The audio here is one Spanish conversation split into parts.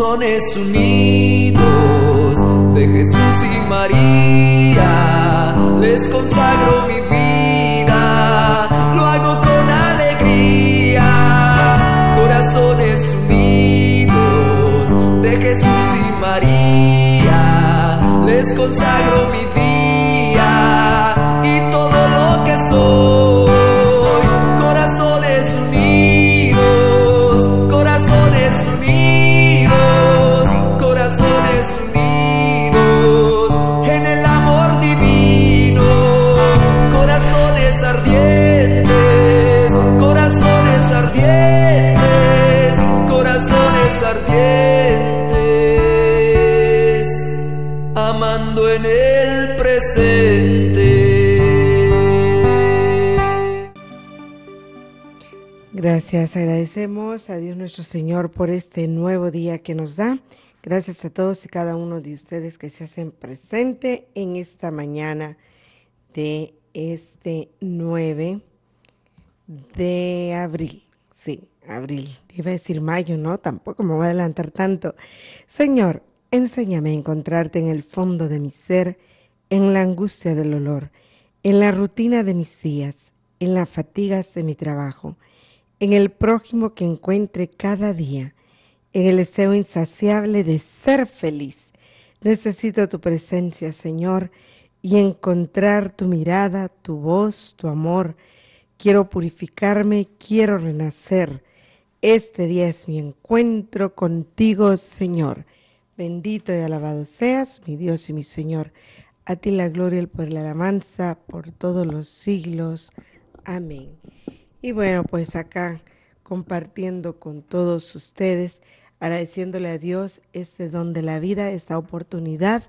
corazones unidos de Jesús y María. Les consagro mi vida, lo hago con alegría. Corazones unidos de Jesús y María. Les consagro mi vida. gracias, agradecemos a Dios nuestro Señor por este nuevo día que nos da. Gracias a todos y cada uno de ustedes que se hacen presente en esta mañana de este 9 de abril. Sí, abril. Iba a decir mayo, ¿no? Tampoco me voy a adelantar tanto. Señor, enséñame a encontrarte en el fondo de mi ser, en la angustia del olor, en la rutina de mis días, en las fatigas de mi trabajo en el prójimo que encuentre cada día, en el deseo insaciable de ser feliz. Necesito tu presencia, Señor, y encontrar tu mirada, tu voz, tu amor. Quiero purificarme, quiero renacer. Este día es mi encuentro contigo, Señor. Bendito y alabado seas, mi Dios y mi Señor. A ti la gloria, el poder, la alabanza por todos los siglos. Amén. Y bueno, pues acá compartiendo con todos ustedes, agradeciéndole a Dios este don de la vida, esta oportunidad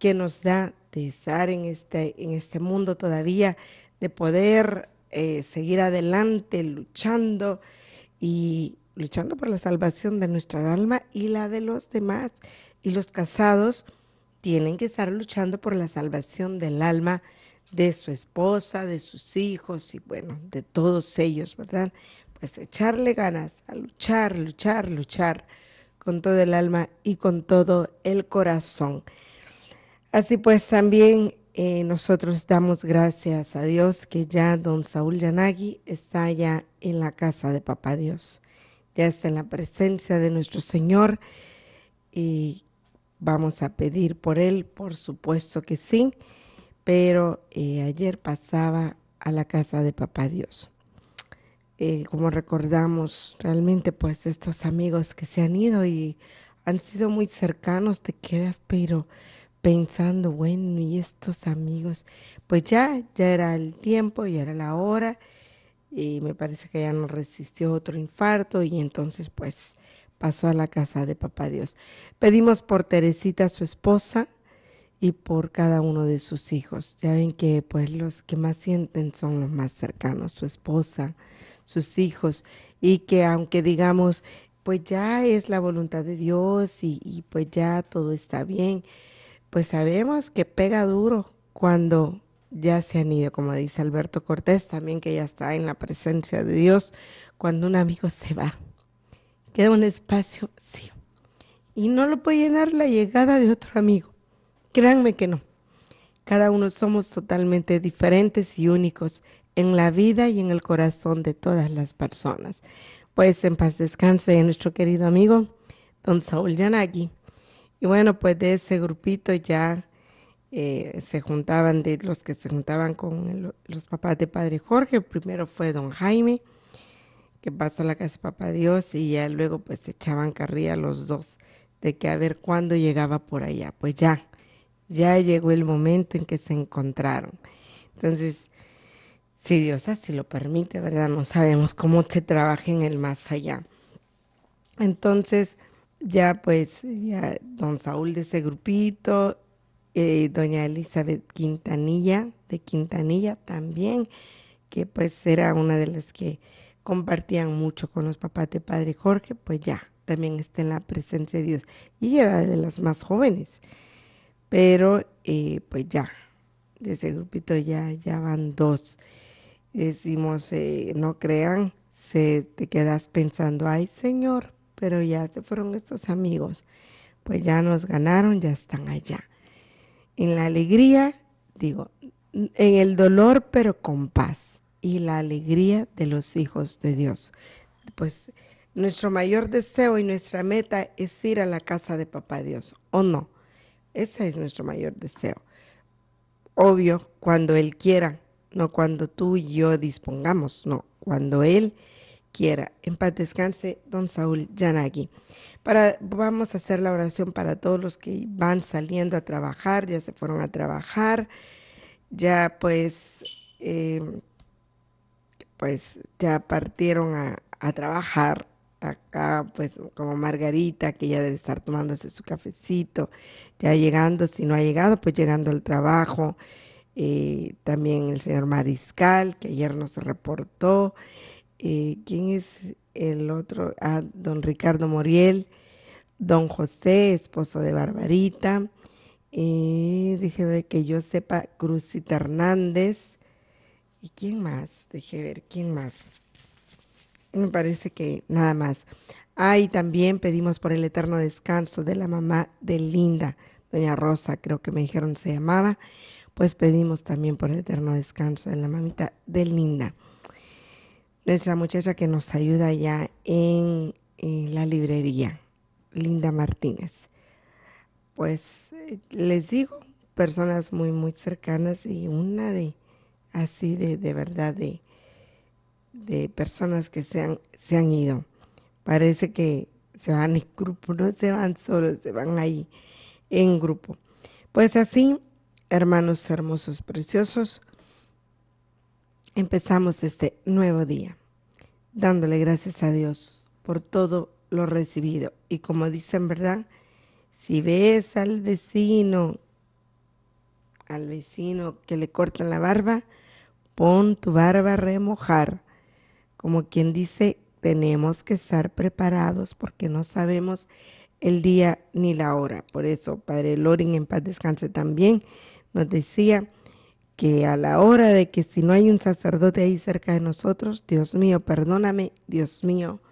que nos da de estar en este, en este mundo todavía, de poder eh, seguir adelante luchando y luchando por la salvación de nuestra alma y la de los demás. Y los casados tienen que estar luchando por la salvación del alma de su esposa, de sus hijos y bueno, de todos ellos, ¿verdad? Pues echarle ganas a luchar, luchar, luchar con todo el alma y con todo el corazón. Así pues también eh, nosotros damos gracias a Dios que ya don Saúl Yanagi está ya en la casa de Papá Dios, ya está en la presencia de nuestro Señor y vamos a pedir por él, por supuesto que sí pero eh, ayer pasaba a la casa de Papá Dios. Eh, como recordamos, realmente pues estos amigos que se han ido y han sido muy cercanos, te quedas pero pensando, bueno, y estos amigos, pues ya, ya era el tiempo, ya era la hora, y me parece que ya no resistió otro infarto y entonces pues pasó a la casa de Papá Dios. Pedimos por Teresita, su esposa, y por cada uno de sus hijos. Ya ven que pues los que más sienten son los más cercanos, su esposa, sus hijos, y que aunque digamos, pues ya es la voluntad de Dios y, pues ya todo está bien, pues sabemos que pega duro cuando ya se han ido, como dice Alberto Cortés, también que ya está en la presencia de Dios, cuando un amigo se va, queda un espacio sí, y no lo puede llenar la llegada de otro amigo Créanme que no. Cada uno somos totalmente diferentes y únicos en la vida y en el corazón de todas las personas. Pues en paz descanse nuestro querido amigo, don Saúl Yanagi. Y bueno, pues de ese grupito ya eh, se juntaban, de los que se juntaban con los papás de Padre Jorge, primero fue don Jaime, que pasó a la casa de Papá Dios, y ya luego pues se echaban carrilla los dos de que a ver cuándo llegaba por allá. Pues ya, ya llegó el momento en que se encontraron. Entonces, si Dios así lo permite, ¿verdad? No sabemos cómo se trabaja en el más allá. Entonces, ya pues, ya don Saúl de ese grupito, eh, doña Elizabeth Quintanilla, de Quintanilla también, que pues era una de las que compartían mucho con los papás de Padre Jorge, pues ya, también está en la presencia de Dios. Y era de las más jóvenes pero eh, pues ya, de ese grupito ya, ya van dos. Decimos, eh, no crean, se, te quedas pensando, ay Señor, pero ya se fueron estos amigos, pues ya nos ganaron, ya están allá. En la alegría, digo, en el dolor, pero con paz, y la alegría de los hijos de Dios. Pues nuestro mayor deseo y nuestra meta es ir a la casa de Papá Dios, ¿o no? Ese es nuestro mayor deseo. Obvio, cuando Él quiera, no cuando tú y yo dispongamos, no, cuando Él quiera. En paz descanse, don Saúl Yanagi. Para, vamos a hacer la oración para todos los que van saliendo a trabajar, ya se fueron a trabajar, ya pues, eh, pues ya partieron a trabajar acá, pues como Margarita, que ya debe estar tomándose su cafecito, ya llegando, si no ha llegado, pues llegando al trabajo. Eh, también el señor Mariscal, que ayer nos reportó. Eh, ¿Quién es el otro? Ah, don Ricardo Moriel, don José, esposo de Barbarita. Y eh, ver que yo sepa, Cruzita Hernández. ¿Y quién más? Déjeme ver, ¿quién más? Me parece que nada más. ahí también pedimos por el eterno descanso de la mamá de Linda, doña Rosa, creo que me dijeron se llamaba. Pues pedimos también por el eterno descanso de la mamita de Linda. Nuestra muchacha que nos ayuda ya en, la librería, Linda Martínez. Pues eh, les digo, personas muy, muy cercanas y una de, así de, de verdad, de, de personas que se han, se han ido. Parece que se van en grupo, no se van solos, se van ahí en grupo. Pues así, hermanos hermosos, preciosos, empezamos este nuevo día, dándole gracias a Dios por todo lo recibido. Y como dicen, ¿verdad? Si ves al vecino, al vecino que le cortan la barba, pon tu barba a remojar como quien dice, tenemos que estar preparados porque no sabemos el día ni la hora. Por eso, Padre Lorin, en paz descanse también, nos decía que a la hora de que si no hay un sacerdote ahí cerca de nosotros, Dios mío, perdóname, Dios mío,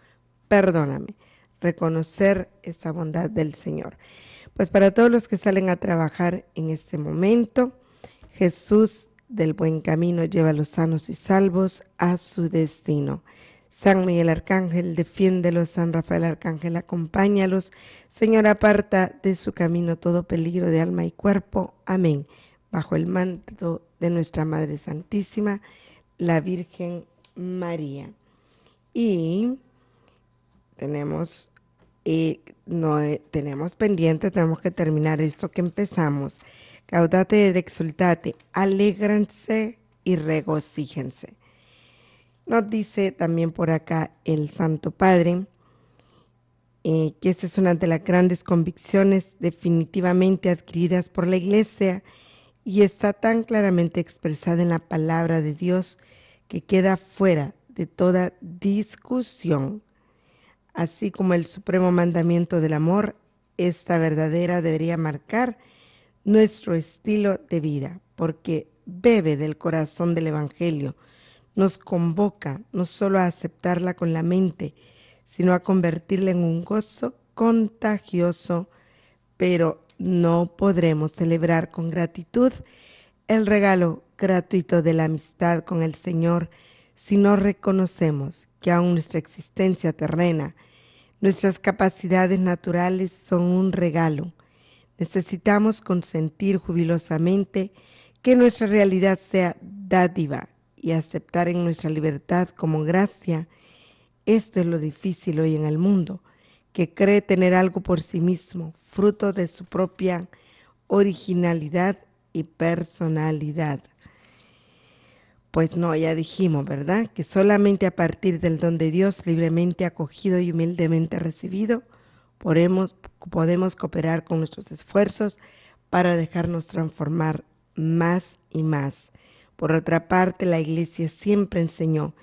perdóname. Reconocer esa bondad del Señor. Pues para todos los que salen a trabajar en este momento, Jesús del buen camino lleva los sanos y salvos a su destino. San Miguel Arcángel, defiéndelos. San Rafael Arcángel, acompáñalos. Señor, aparta de su camino todo peligro de alma y cuerpo. Amén. Bajo el manto de nuestra Madre Santísima, la Virgen María. Y tenemos, eh, no, eh, tenemos pendiente, tenemos que terminar esto que empezamos. Caudate de exultate, alegranse y regocíjense. Nos dice también por acá el Santo Padre eh, que esta es una de las grandes convicciones definitivamente adquiridas por la Iglesia y está tan claramente expresada en la palabra de Dios que queda fuera de toda discusión. Así como el supremo mandamiento del amor, esta verdadera debería marcar nuestro estilo de vida, porque bebe del corazón del Evangelio, nos convoca no solo a aceptarla con la mente, sino a convertirla en un gozo contagioso, pero no podremos celebrar con gratitud el regalo gratuito de la amistad con el Señor si no reconocemos que aún nuestra existencia terrena, nuestras capacidades naturales son un regalo Necesitamos consentir jubilosamente que nuestra realidad sea dádiva y aceptar en nuestra libertad como gracia. Esto es lo difícil hoy en el mundo, que cree tener algo por sí mismo, fruto de su propia originalidad y personalidad. Pues no, ya dijimos, ¿verdad? Que solamente a partir del don de Dios libremente acogido y humildemente recibido, podemos, cooperar con nuestros esfuerzos para dejarnos transformar más y más. Por otra parte, la Iglesia siempre enseñó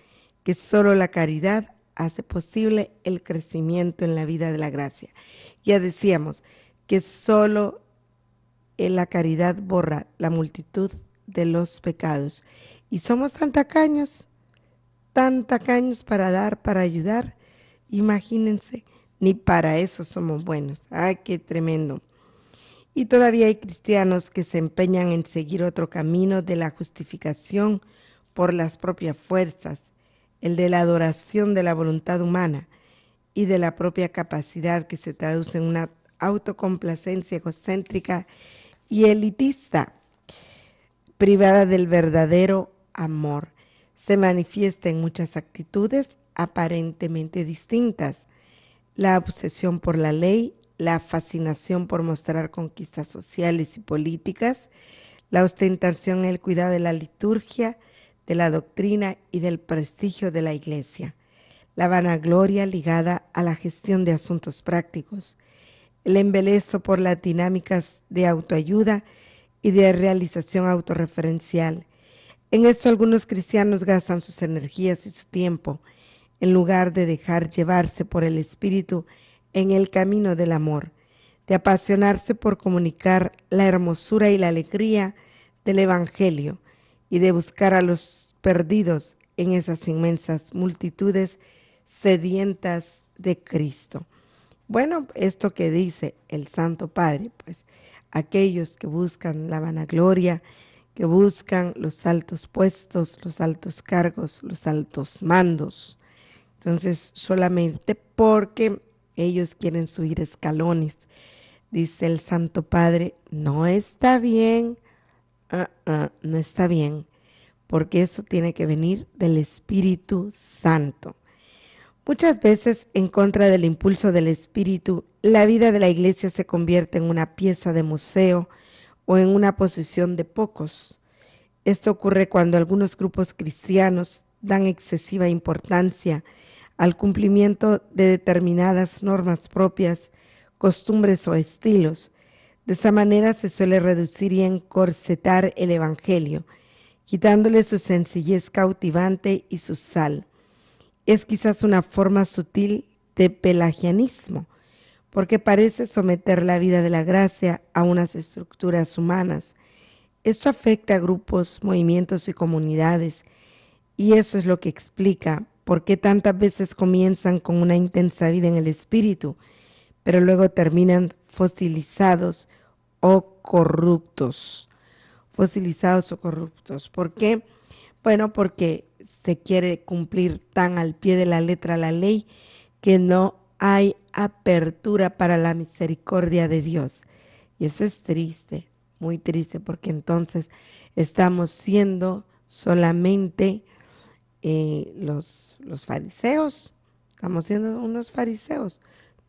que solo la caridad hace posible el crecimiento en la vida de la gracia. Ya decíamos que solo eh, la caridad borra la multitud de los pecados. Y somos tan tacaños, tan tacaños para dar, para ayudar. Imagínense ni para eso somos buenos. ¡Ay, ah, qué tremendo! Y todavía hay cristianos que se empeñan en seguir otro camino de la justificación por las propias fuerzas, el de la adoración de la voluntad humana y de la propia capacidad que se traduce en una autocomplacencia egocéntrica y elitista, privada del verdadero amor. Se manifiesta en muchas actitudes aparentemente distintas la obsesión por la ley, la fascinación por mostrar conquistas sociales y políticas, la ostentación en el cuidado de la liturgia, de la doctrina y del prestigio de la iglesia, la vanagloria ligada a la gestión de asuntos prácticos, el embelezo por las dinámicas de autoayuda y de realización autorreferencial. En esto algunos cristianos gastan sus energías y su tiempo, en lugar de dejar llevarse por el espíritu en el camino del amor, de apasionarse por comunicar la hermosura y la alegría del Evangelio y de buscar a los perdidos en esas inmensas multitudes sedientas de Cristo. Bueno, esto que dice el Santo Padre, pues aquellos que buscan la vanagloria, que buscan los altos puestos, los altos cargos, los altos mandos, entonces, solamente porque ellos quieren subir escalones. Dice el Santo Padre, no está bien, uh, uh, no está bien, porque eso tiene que venir del Espíritu Santo. Muchas veces, en contra del impulso del Espíritu, la vida de la iglesia se convierte en una pieza de museo o en una posesión de pocos. Esto ocurre cuando algunos grupos cristianos dan excesiva importancia al cumplimiento de determinadas normas propias, costumbres o estilos. De esa manera se suele reducir y encorsetar el Evangelio, quitándole su sencillez cautivante y su sal. Es quizás una forma sutil de pelagianismo, porque parece someter la vida de la gracia a unas estructuras humanas. Esto afecta a grupos, movimientos y comunidades, y eso es lo que explica ¿Por qué tantas veces comienzan con una intensa vida en el espíritu, pero luego terminan fosilizados o corruptos? Fosilizados o corruptos. ¿Por qué? Bueno, porque se quiere cumplir tan al pie de la letra la ley que no hay apertura para la misericordia de Dios. Y eso es triste, muy triste, porque entonces estamos siendo solamente los, los fariseos, estamos siendo unos fariseos,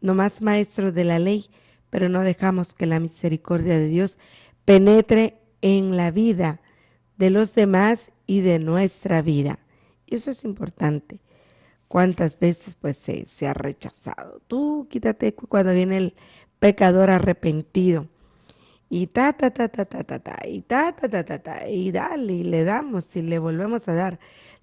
nomás maestros de la ley, pero no dejamos que la misericordia de Dios penetre en la vida de los demás y de nuestra vida. Y eso es importante. ¿Cuántas veces pues se, se ha rechazado? Tú quítate cuando viene el pecador arrepentido. Y ta, ta, ta, ta, ta, ta, ta, y ta, ta, ta, ta, y dale, y le damos y le volvemos a dar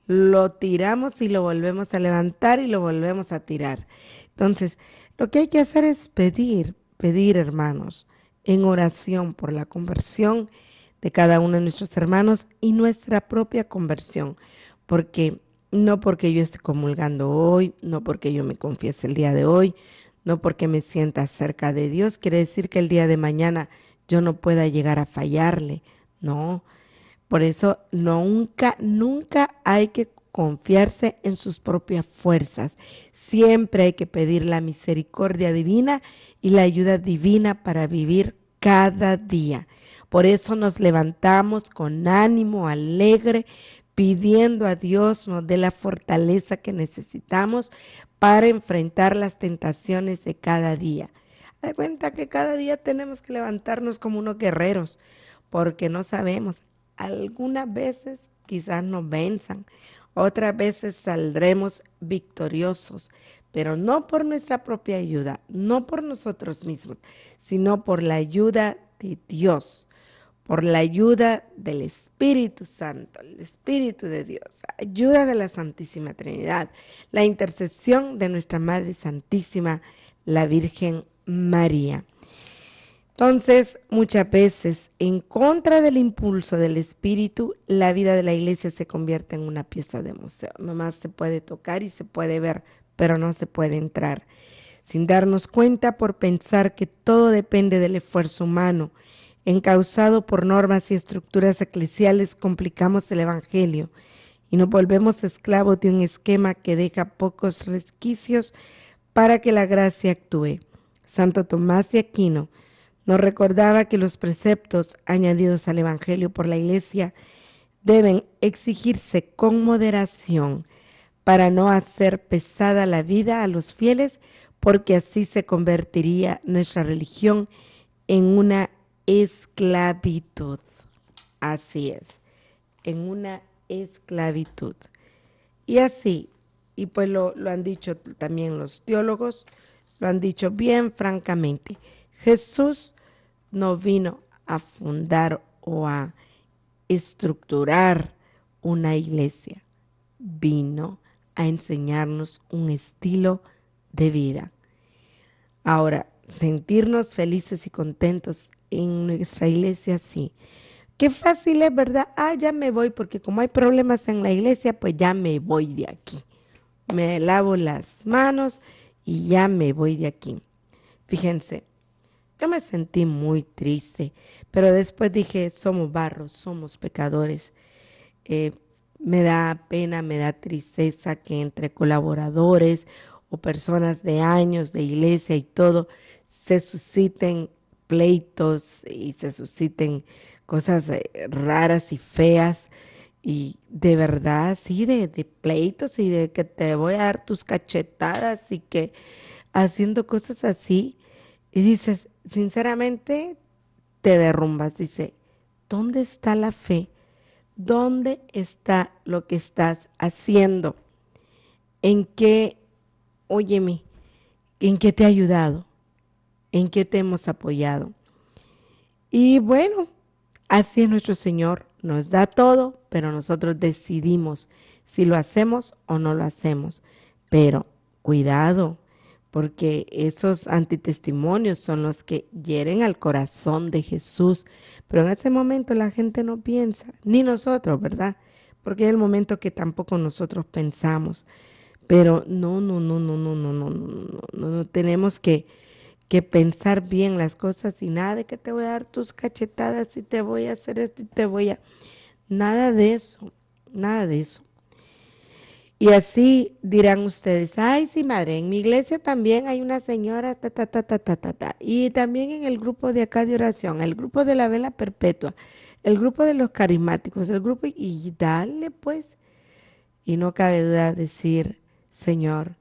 lo tiramos y lo volvemos a levantar y lo volvemos a tirar. Entonces, lo que hay que hacer es pedir, pedir hermanos, en oración por la conversión de cada uno de nuestros hermanos y nuestra propia conversión, porque no porque yo esté comulgando hoy, no porque yo me confiese el día de hoy, no porque me sienta cerca de Dios, quiere decir que el día de mañana yo no pueda llegar a fallarle, no, por eso nunca, nunca hay que confiarse en sus propias fuerzas. Siempre hay que pedir la misericordia divina y la ayuda divina para vivir cada día. Por eso nos levantamos con ánimo alegre, pidiendo a Dios nos dé la fortaleza que necesitamos para enfrentar las tentaciones de cada día. Da cuenta que cada día tenemos que levantarnos como unos guerreros, porque no sabemos algunas veces quizás nos venzan, otras veces saldremos victoriosos, pero no por nuestra propia ayuda, no por nosotros mismos, sino por la ayuda de Dios, por la ayuda del Espíritu Santo, el Espíritu de Dios, ayuda de la Santísima Trinidad, la intercesión de nuestra Madre Santísima, la Virgen María. Entonces, muchas veces, en contra del impulso del espíritu, la vida de la iglesia se convierte en una pieza de museo. Nomás se puede tocar y se puede ver, pero no se puede entrar. Sin darnos cuenta por pensar que todo depende del esfuerzo humano, encausado por normas y estructuras eclesiales, complicamos el Evangelio y nos volvemos esclavos de un esquema que deja pocos resquicios para que la gracia actúe. Santo Tomás de Aquino, nos recordaba que los preceptos añadidos al Evangelio por la Iglesia deben exigirse con moderación para no hacer pesada la vida a los fieles, porque así se convertiría nuestra religión en una esclavitud. Así es, en una esclavitud. Y así, y pues lo, han dicho también los teólogos, lo han dicho bien francamente. Jesús no vino a fundar o a estructurar una iglesia, vino a enseñarnos un estilo de vida. Ahora, sentirnos felices y contentos en nuestra iglesia, sí. Qué fácil es, ¿verdad? Ah, ya me voy, porque como hay problemas en la iglesia, pues ya me voy de aquí. Me lavo las manos y ya me voy de aquí. Fíjense, yo me sentí muy triste, pero después dije, somos barros, somos pecadores. Eh, me da pena, me da tristeza que entre colaboradores o personas de años de iglesia y todo se susciten pleitos y se susciten cosas eh, raras y feas y de verdad, sí, de, de pleitos y de que te voy a dar tus cachetadas y que haciendo cosas así y dices, sinceramente te derrumbas. Dice, ¿dónde está la fe? ¿Dónde está lo que estás haciendo? ¿En qué, óyeme, en qué te ha ayudado? ¿En qué te hemos apoyado? Y bueno, así es nuestro Señor. Nos da todo, pero nosotros decidimos si lo hacemos o no lo hacemos. Pero cuidado, porque esos antitestimonios son los que hieren al corazón de Jesús. Pero en ese momento la gente no piensa, ni nosotros, ¿verdad? Porque es el momento que tampoco nosotros pensamos. Pero no, no, no, no, no, no, no, no, no, no, no tenemos que, que pensar bien las cosas y nada de que te voy a dar tus cachetadas y te voy a hacer esto y te voy a... Nada de eso, nada de eso. Y así dirán ustedes, ay, sí, madre, en mi iglesia también hay una señora, ta, ta, ta, ta, ta, ta, ta. Y también en el grupo de acá de oración, el grupo de la vela perpetua, el grupo de los carismáticos, el grupo, y dale pues. Y no cabe duda decir, Señor,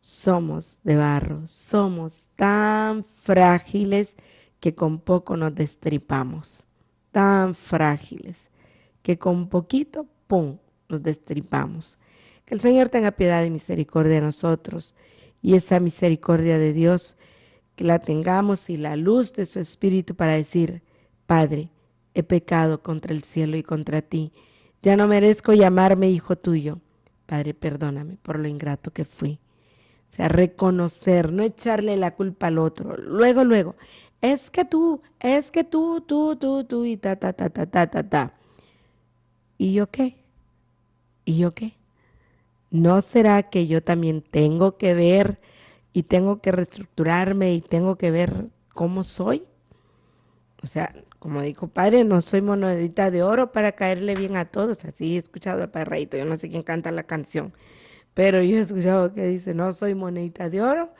somos de barro, somos tan frágiles que con poco nos destripamos, tan frágiles que con poquito, ¡pum!, nos destripamos. Que el Señor tenga piedad y misericordia de nosotros y esa misericordia de Dios que la tengamos y la luz de su Espíritu para decir, Padre, he pecado contra el cielo y contra ti. Ya no merezco llamarme hijo tuyo. Padre, perdóname por lo ingrato que fui. O sea, reconocer, no echarle la culpa al otro. Luego, luego, es que tú, es que tú, tú, tú, tú y ta, ta, ta, ta, ta, ta, ta. ¿Y yo qué? ¿Y yo qué? ¿no será que yo también tengo que ver y tengo que reestructurarme y tengo que ver cómo soy? O sea, como dijo padre, no soy monedita de oro para caerle bien a todos. Así he escuchado al perrito, yo no sé quién canta la canción, pero yo he escuchado que dice, no soy monedita de oro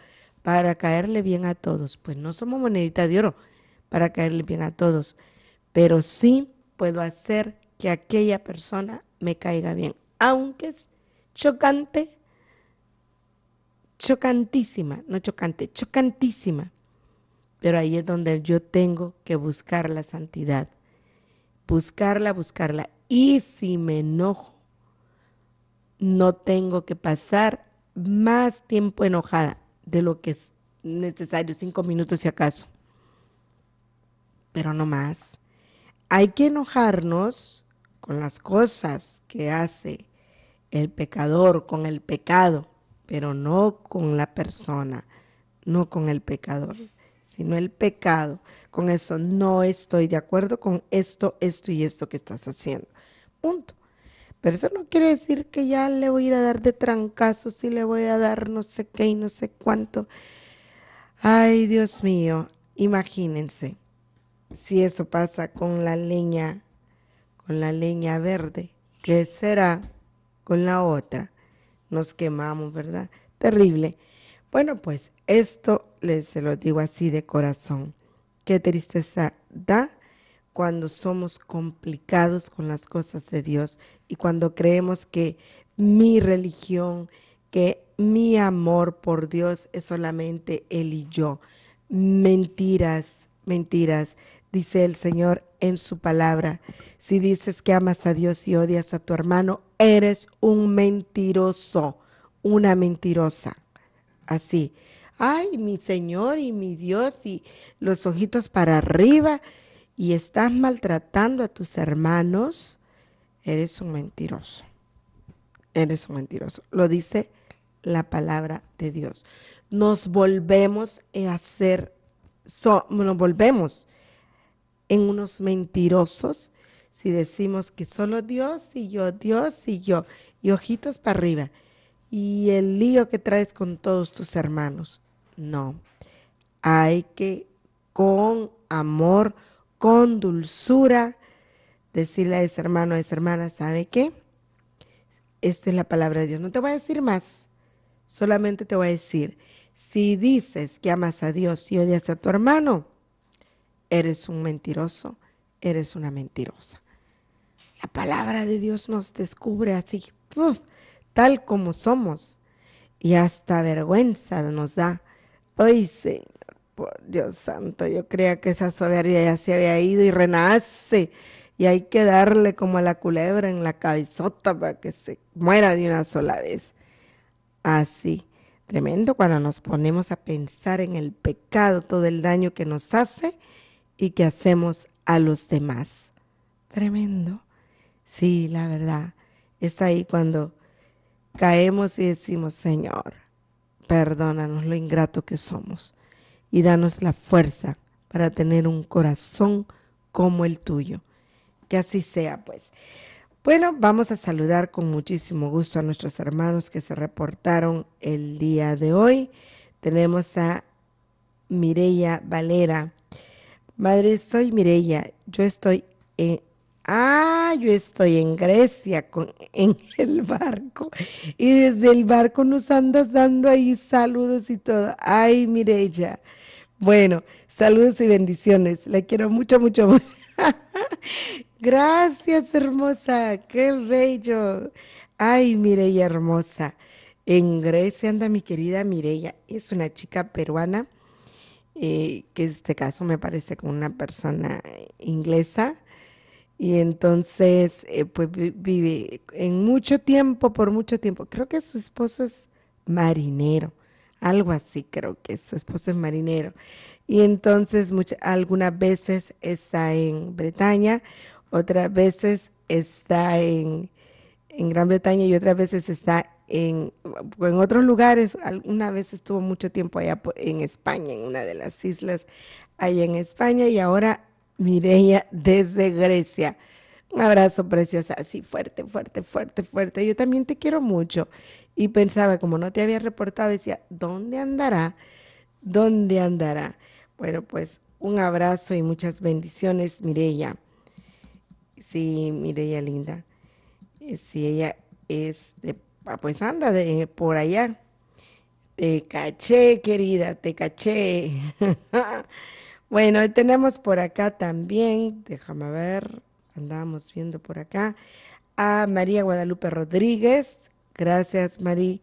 para caerle bien a todos. Pues no somos monedita de oro para caerle bien a todos, pero sí puedo hacer que aquella persona me caiga bien, aunque chocante, chocantísima, no chocante, chocantísima. Pero ahí es donde yo tengo que buscar la santidad, buscarla, buscarla. Y si me enojo, no tengo que pasar más tiempo enojada de lo que es necesario, cinco minutos si acaso. Pero no más. Hay que enojarnos con las cosas que hace el pecador con el pecado, pero no con la persona, no con el pecador, sino el pecado. Con eso no estoy de acuerdo con esto, esto y esto que estás haciendo. Punto. Pero eso no quiere decir que ya le voy a ir a dar de trancazos y le voy a dar no sé qué y no sé cuánto. Ay, Dios mío, imagínense si eso pasa con la leña, con la leña verde, ¿qué será? con la otra, nos quemamos, ¿verdad? Terrible. Bueno, pues esto les se lo digo así de corazón. Qué tristeza da cuando somos complicados con las cosas de Dios y cuando creemos que mi religión, que mi amor por Dios es solamente Él y yo. Mentiras, mentiras dice el Señor en su palabra. Si dices que amas a Dios y odias a tu hermano, eres un mentiroso, una mentirosa. Así. Ay, mi Señor y mi Dios y los ojitos para arriba y estás maltratando a tus hermanos, eres un mentiroso. Eres un mentiroso. Lo dice la palabra de Dios. Nos volvemos a hacer, nos volvemos en unos mentirosos si decimos que solo Dios y yo, Dios y yo, y ojitos para arriba, y el lío que traes con todos tus hermanos. No, hay que con amor, con dulzura, decirle a ese hermano, a esa hermana, ¿sabe qué? Esta es la palabra de Dios. No te voy a decir más, solamente te voy a decir, si dices que amas a Dios y odias a tu hermano, eres un mentiroso, eres una mentirosa. La palabra de Dios nos descubre así, tal como somos. Y hasta vergüenza nos da. Ay, Señor, por Dios santo, yo creía que esa soberbia ya se había ido y renace. Y hay que darle como a la culebra en la cabezota para que se muera de una sola vez. Así, tremendo cuando nos ponemos a pensar en el pecado, todo el daño que nos hace y que hacemos a los demás. Tremendo. Sí, la verdad. Es ahí cuando caemos y decimos, Señor, perdónanos lo ingrato que somos y danos la fuerza para tener un corazón como el tuyo. Que así sea, pues. Bueno, vamos a saludar con muchísimo gusto a nuestros hermanos que se reportaron el día de hoy. Tenemos a Mireya Valera. Madre, soy Mireya. Yo estoy en. Ah, yo estoy en Grecia con, en el barco. Y desde el barco nos andas dando ahí saludos y todo. Ay, Mireia, Bueno, saludos y bendiciones. La quiero mucho, mucho. Gracias, hermosa. Qué bello. Ay, Mireia hermosa. En Grecia anda mi querida Mireya. Es una chica peruana eh, que este caso me parece con una persona inglesa. Y entonces, eh, pues vive en mucho tiempo, por mucho tiempo. Creo que su esposo es marinero, algo así creo que su esposo es marinero. Y entonces muchas, algunas veces está en Bretaña, otras veces está en, en Gran Bretaña y otras veces está en, otros lugares. alguna vez estuvo mucho tiempo allá en España, en una de las islas allá en España, y ahora Mireia desde Grecia. Un abrazo preciosa, así fuerte, fuerte, fuerte, fuerte. Yo también te quiero mucho. Y pensaba, como no te había reportado, decía, ¿dónde andará? ¿Dónde andará? Bueno, pues un abrazo y muchas bendiciones, Mireia. Sí, Mireya linda. Eh, sí, ella es de Ah, pues anda eh, por allá. Te caché, querida, te caché. bueno, tenemos por acá también, déjame ver, andamos viendo por acá, a María Guadalupe Rodríguez. Gracias, María.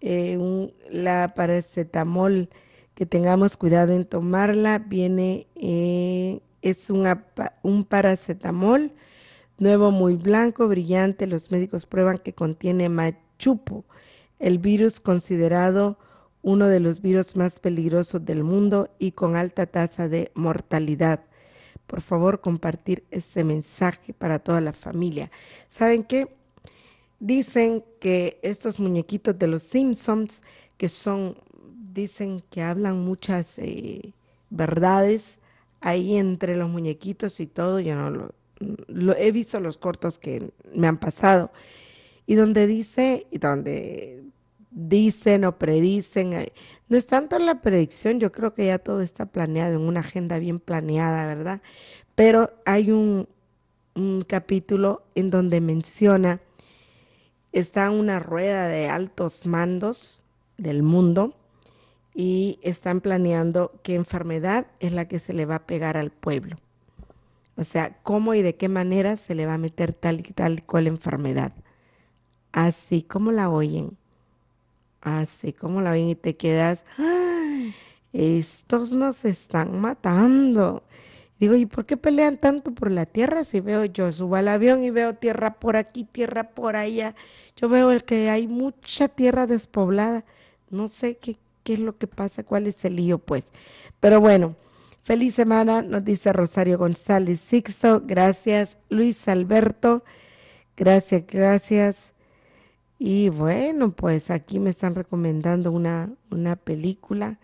Eh, la paracetamol, que tengamos cuidado en tomarla, viene, eh, es un paracetamol nuevo muy blanco, brillante. Los médicos prueban que contiene chupo, el virus considerado uno de los virus más peligrosos del mundo y con alta tasa de mortalidad. Por favor, compartir este mensaje para toda la familia. ¿Saben qué? Dicen que estos muñequitos de los Simpsons, que son, dicen que hablan muchas eh, verdades ahí entre los muñequitos y todo, yo no lo, lo he visto los cortos que me han pasado y donde dice, y donde dicen o predicen, eh, no es tanto la predicción, yo creo que ya todo está planeado, en una agenda bien planeada, ¿verdad? Pero hay un, capítulo en donde menciona, está una rueda de altos mandos del mundo y están planeando qué enfermedad es la que se le va a pegar al pueblo. O sea, cómo y de qué manera se le va a meter tal y tal cual enfermedad así como la oyen, así como la oyen y te quedas, estos nos están matando. Digo, ¿y por qué pelean tanto por la tierra? Si veo yo, subo al avión y veo tierra por aquí, tierra por allá. Yo veo el que hay mucha tierra despoblada. No sé qué, qué es lo que pasa, cuál es el lío, pues. Pero bueno, feliz semana, nos dice Rosario González Sixto. Gracias, Luis Alberto. Gracias, gracias. Y bueno, pues aquí me están recomendando una, una película.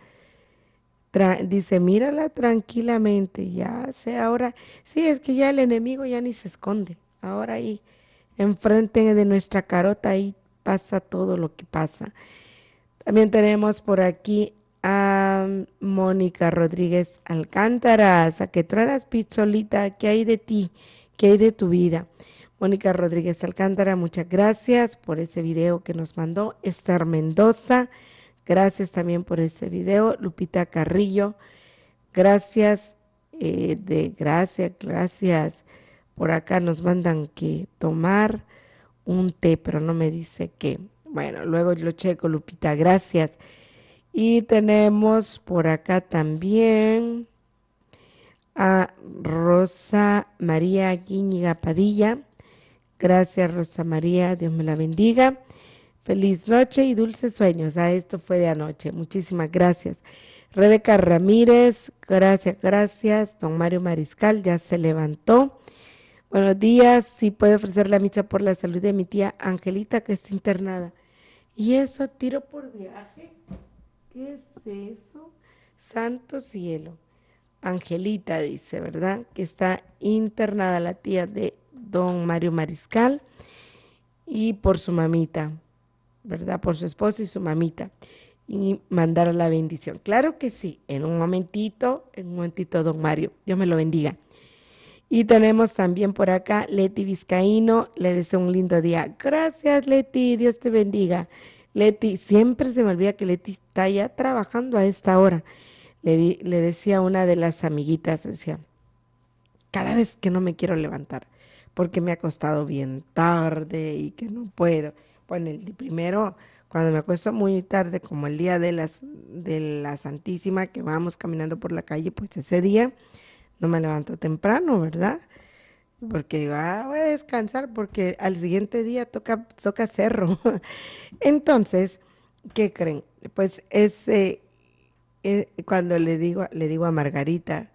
dice, mírala tranquilamente, ya sé, ahora, sí, es que ya el enemigo ya ni se esconde. Ahora ahí, enfrente de nuestra carota, ahí pasa todo lo que pasa. También tenemos por aquí a Mónica Rodríguez Alcántara, a que tú eras pizzolita, ¿qué hay de ti? ¿Qué hay de tu vida? Mónica Rodríguez Alcántara, muchas gracias por ese video que nos mandó. Esther Mendoza, gracias también por ese video. Lupita Carrillo, gracias, eh, de gracias, gracias. Por acá nos mandan que tomar un té, pero no me dice qué. Bueno, luego lo checo, Lupita, gracias. Y tenemos por acá también a Rosa María Guíñiga Padilla. Gracias, Rosa María. Dios me la bendiga. Feliz noche y dulces sueños. ah, esto fue de anoche. Muchísimas gracias. Rebeca Ramírez, gracias, gracias. Don Mario Mariscal ya se levantó. Buenos días. Si sí puede ofrecer la misa por la salud de mi tía Angelita, que está internada. Y eso, tiro por viaje. ¿Qué es eso? Santo cielo. Angelita dice, ¿verdad? Que está internada la tía de don Mario Mariscal y por su mamita, ¿verdad? Por su esposa y su mamita. Y mandar la bendición. Claro que sí, en un momentito, en un momentito, don Mario. Dios me lo bendiga. Y tenemos también por acá Leti Vizcaíno, le deseo un lindo día. Gracias Leti, Dios te bendiga. Leti, siempre se me olvida que Leti está ya trabajando a esta hora. Le, decía una de las amiguitas, decía, cada vez que no me quiero levantar, porque me ha acostado bien tarde y que no puedo. Bueno, el primero, cuando me acuesto muy tarde, como el día de, las, de la Santísima, que vamos caminando por la calle, pues ese día no me levanto temprano, ¿verdad? Porque digo, ah, voy a descansar porque al siguiente día toca, toca cerro. Entonces, ¿qué creen? Pues ese, eh, cuando le digo, le digo a Margarita,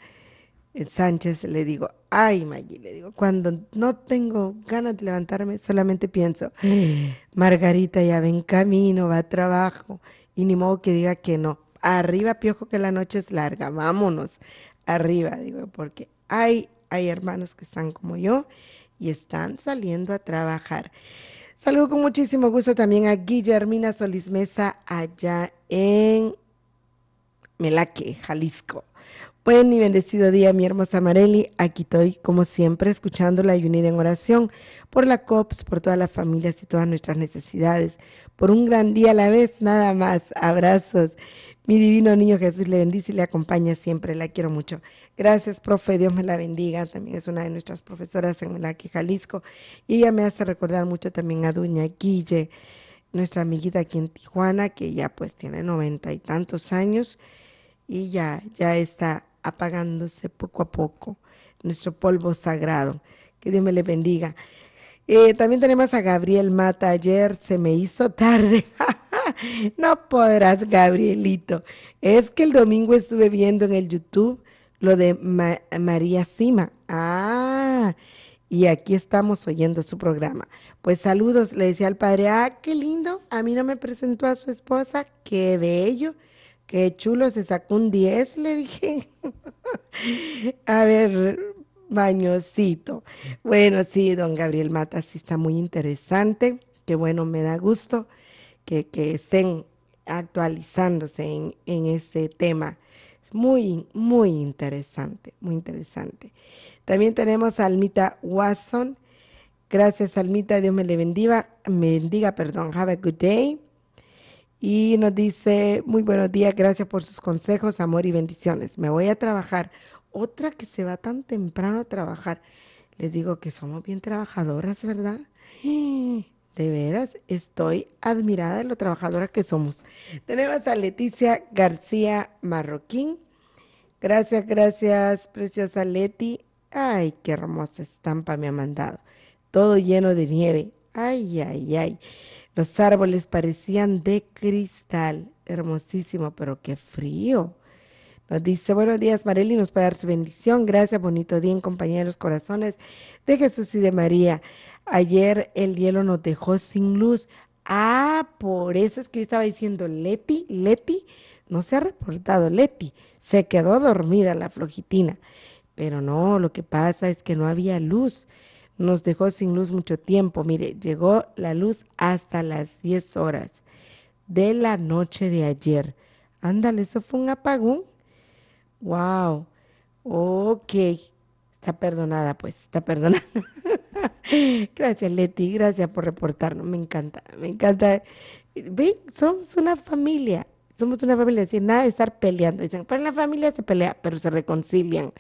Sánchez, le digo, ay Maggie, le digo, cuando no tengo ganas de levantarme, solamente pienso, Margarita ya en camino, va a trabajo, y ni modo que diga que no. Arriba, piojo, que la noche es larga, vámonos, arriba, digo, porque hay, hay hermanos que están como yo y están saliendo a trabajar. Saludo con muchísimo gusto también a Guillermina Solís Mesa allá en Melaque, Jalisco. Buen y bendecido día, mi hermosa Mareli. Aquí estoy, como siempre, escuchándola y unida en oración por la COPS, por todas las familias y todas nuestras necesidades. Por un gran día a la vez, nada más. Abrazos. Mi divino niño Jesús le bendice y le acompaña siempre. La quiero mucho. Gracias, profe. Dios me la bendiga. También es una de nuestras profesoras en que Jalisco. Y ella me hace recordar mucho también a Doña Guille, nuestra amiguita aquí en Tijuana, que ya pues tiene noventa y tantos años y ya, ya está apagándose poco a poco, nuestro polvo sagrado. Que Dios me le bendiga. Eh, también tenemos a Gabriel Mata. Ayer se me hizo tarde. no podrás, Gabrielito. Es que el domingo estuve viendo en el YouTube lo de María Sima. Ah, y aquí estamos oyendo su programa. Pues saludos, le decía al padre, ah, qué lindo. A mí no me presentó a su esposa, qué bello. Qué chulo, se sacó un 10, le dije. A ver, bañosito. Bueno, sí, don Gabriel Mata, sí está muy interesante. Qué bueno, me da gusto que, estén actualizándose en, en este tema. Es muy, muy interesante, muy interesante. También tenemos a Almita Watson. Gracias, Almita. Dios me le bendiga. Me Bendiga, perdón. Have a good day. Y nos dice, muy buenos días, gracias por sus consejos, amor y bendiciones. Me voy a trabajar. Otra que se va tan temprano a trabajar. Les digo que somos bien trabajadoras, ¿verdad? De veras, estoy admirada de lo trabajadoras que somos. Tenemos a Leticia García Marroquín. Gracias, gracias, preciosa Leti. Ay, qué hermosa estampa me ha mandado. Todo lleno de nieve. Ay, ay, ay. Los árboles parecían de cristal, hermosísimo, pero qué frío. Nos dice, buenos días Marely, nos puede dar su bendición. Gracias, bonito día en compañía de los corazones de Jesús y de María. Ayer el hielo nos dejó sin luz. Ah, por eso es que yo estaba diciendo, Leti, Leti, no se ha reportado, Leti, se quedó dormida la flojitina. Pero no, lo que pasa es que no había luz nos dejó sin luz mucho tiempo. Mire, llegó la luz hasta las 10 horas de la noche de ayer. Ándale, eso fue un apagón. Wow. Ok. Está perdonada, pues, está perdonada. gracias, Leti, gracias por reportarnos. Me encanta, me encanta. Ven, somos una familia. Somos una familia, sin nada de estar peleando. Dicen, pero en la familia se pelea, pero se reconcilian.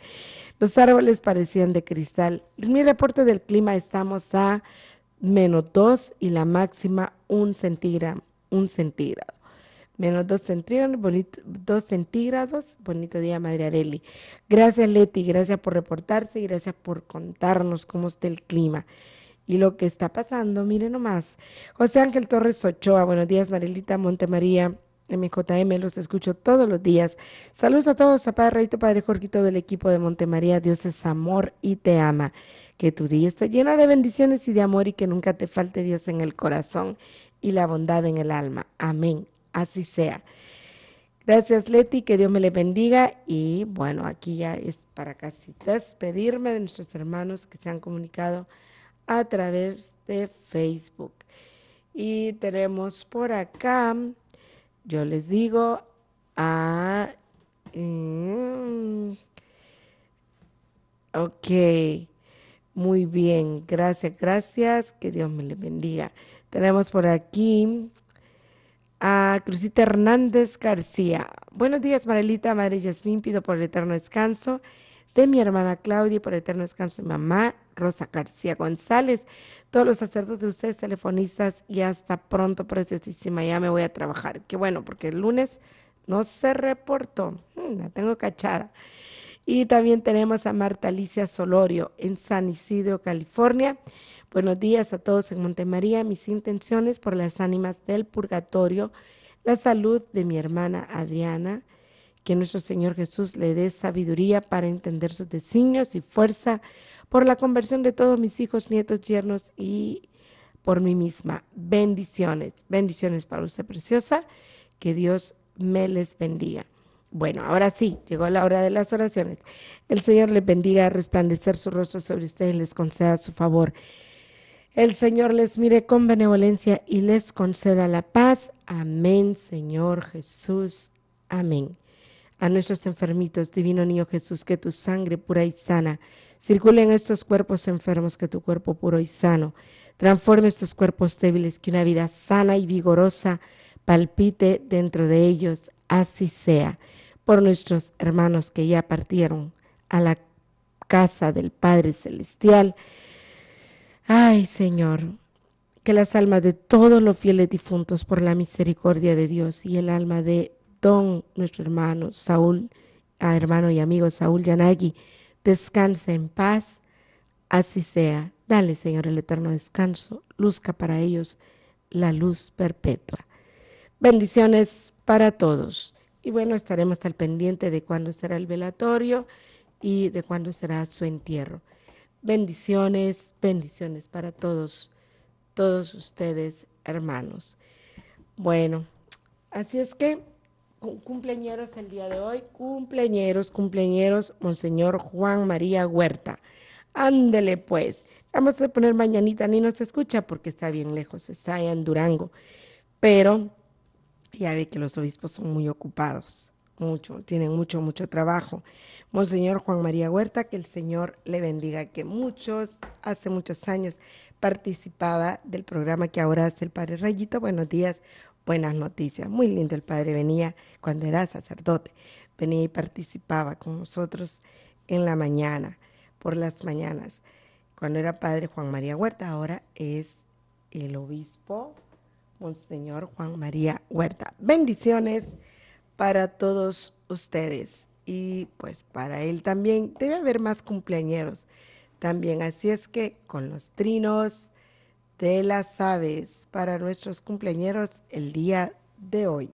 Los árboles parecían de cristal. En mi reporte del clima estamos a menos 2 y la máxima un centígrado. Un centígrado. Menos 2 centígrados, bonito, centígrados. día, Madre Areli. Gracias, Leti. Gracias por reportarse y gracias por contarnos cómo está el clima y lo que está pasando. Mire nomás. José Ángel Torres Ochoa. Buenos días, Marelita Montemaría. MJM, los escucho todos los días. Saludos a todos, a Padre Reyto, Padre todo del equipo de Montemaría. Dios es amor y te ama. Que tu día esté llena de bendiciones y de amor y que nunca te falte Dios en el corazón y la bondad en el alma. Amén. Así sea. Gracias Leti, que Dios me le bendiga y bueno, aquí ya es para casi despedirme de nuestros hermanos que se han comunicado a través de Facebook. Y tenemos por acá yo les digo a... Ah, mm, ok. Muy bien. Gracias, gracias. Que Dios me le bendiga. Tenemos por aquí a Cruzita Hernández García. Buenos días, Marelita, Madre Yasmín. Pido por el eterno descanso de mi hermana Claudia, por eterno descanso de mamá, Rosa García González, todos los sacerdotes, ustedes, telefonistas, y hasta pronto, preciosísima, ya me voy a trabajar. Qué bueno, porque el lunes no se reportó, hmm, la tengo cachada. Y también tenemos a Marta Alicia Solorio en San Isidro, California. Buenos días a todos en Montemaría. Mis intenciones por las ánimas del purgatorio, la salud de mi hermana Adriana, que nuestro Señor Jesús le dé sabiduría para entender sus designios y fuerza por la conversión de todos mis hijos, nietos, yernos y por mí misma. Bendiciones, bendiciones para usted preciosa. Que Dios me les bendiga. Bueno, ahora sí, llegó la hora de las oraciones. El Señor les bendiga, a resplandecer su rostro sobre ustedes, les conceda su favor. El Señor les mire con benevolencia y les conceda la paz. Amén, Señor Jesús. Amén a nuestros enfermitos, divino niño Jesús, que tu sangre pura y sana circule en estos cuerpos enfermos, que tu cuerpo puro y sano transforme estos cuerpos débiles, que una vida sana y vigorosa palpite dentro de ellos, así sea, por nuestros hermanos que ya partieron a la casa del Padre Celestial. Ay, Señor, que las almas de todos los fieles difuntos por la misericordia de Dios y el alma de Don nuestro hermano Saúl, ah, hermano y amigo Saúl Yanagi. Descanse en paz, así sea. Dale, Señor, el eterno descanso. Luzca para ellos la luz perpetua. Bendiciones para todos. Y bueno, estaremos al pendiente de cuándo será el velatorio y de cuándo será su entierro. Bendiciones, bendiciones para todos, todos ustedes, hermanos. Bueno, así es que cumpleañeros el día de hoy, cumpleañeros, cumpleañeros, Monseñor Juan María Huerta. Ándele pues, vamos a poner mañanita, ni nos escucha porque está bien lejos, está en Durango, pero ya ve que los obispos son muy ocupados, mucho, tienen mucho, mucho trabajo. Monseñor Juan María Huerta, que el Señor le bendiga, que muchos, hace muchos años participaba del programa que ahora hace el Padre Rayito, buenos días, buenas noticias. Muy lindo el padre venía cuando era sacerdote, venía y participaba con nosotros en la mañana, por las mañanas. Cuando era padre Juan María Huerta, ahora es el obispo Monseñor Juan María Huerta. Bendiciones para todos ustedes y pues para él también debe haber más cumpleañeros también. Así es que con los trinos, de las aves para nuestros cumpleañeros el día de hoy.